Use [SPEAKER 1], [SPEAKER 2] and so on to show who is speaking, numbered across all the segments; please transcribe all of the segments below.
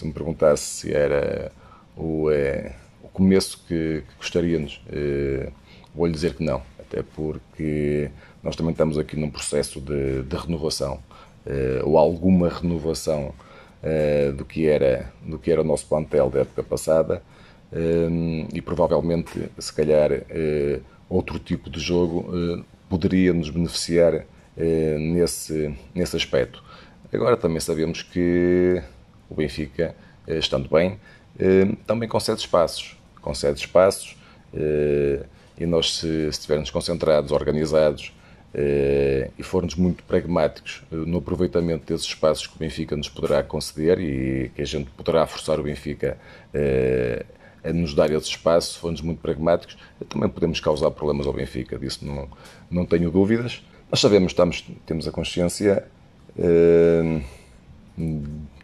[SPEAKER 1] se me perguntasse se era o, é, o começo que, que gostaríamos, é, vou-lhe dizer que não, até porque nós também estamos aqui num processo de, de renovação, é, ou alguma renovação eh, do, que era, do que era o nosso plantel da época passada, e provavelmente, se calhar, outro tipo de jogo poderia nos beneficiar nesse, nesse aspecto. Agora também sabemos que o Benfica, eh, estando bem, eh, também concede espaços. Concede espaços eh, e nós, se estivermos concentrados, organizados e formos muito pragmáticos no aproveitamento desses espaços que o Benfica nos poderá conceder e que a gente poderá forçar o Benfica a nos dar esse espaço, formos muito pragmáticos, também podemos causar problemas ao Benfica, disso não, não tenho dúvidas. Nós sabemos, estamos, temos a consciência uh,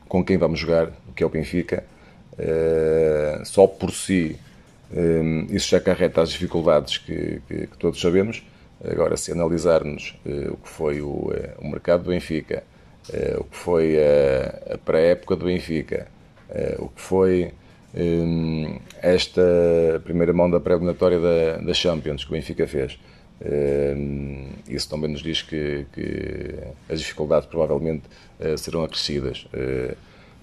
[SPEAKER 1] com quem vamos jogar, que é o Benfica, eh, só por si eh, isso já carrega as dificuldades que, que, que todos sabemos. Agora, se analisarmos eh, o que foi o, o mercado do Benfica, o que foi a, a pré-época do Benfica, o que foi esta primeira mão da pré-eliminatória da, da Champions que o Benfica fez, isso também nos diz que, que as dificuldades provavelmente eh, serão acrescidas. Eh,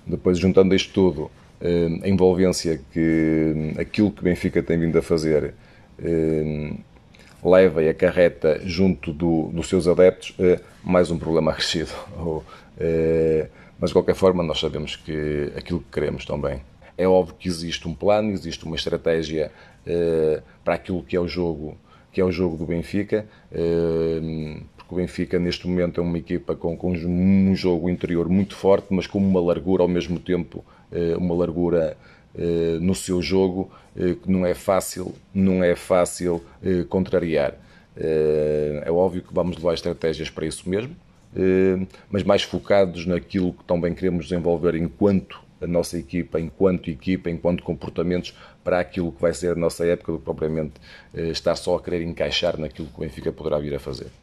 [SPEAKER 1] depois, juntando isto tudo, eh, a envolvência que aquilo que Benfica tem vindo a fazer leva e acarreta junto do, dos seus adeptos mais um problema acrescido. Mas, de qualquer forma, nós sabemos que aquilo que queremos também. É óbvio que existe um plano, existe uma estratégia para aquilo que é o jogo que é o jogo do Benfica, ehm, porque o Benfica neste momento é uma equipa com, com um jogo interior muito forte, mas com uma largura ao mesmo tempo, eh, uma largura eh, no seu jogo eh, que não é fácil, não é fácil contrariar. É óbvio que vamos levar estratégias para isso mesmo, mas mais focados naquilo que também queremos desenvolver enquanto da nossa equipa, enquanto equipa, enquanto comportamentos para aquilo que vai ser a nossa época, do que propriamente eh, estar só a querer encaixar naquilo que o Benfica poderá vir a fazer.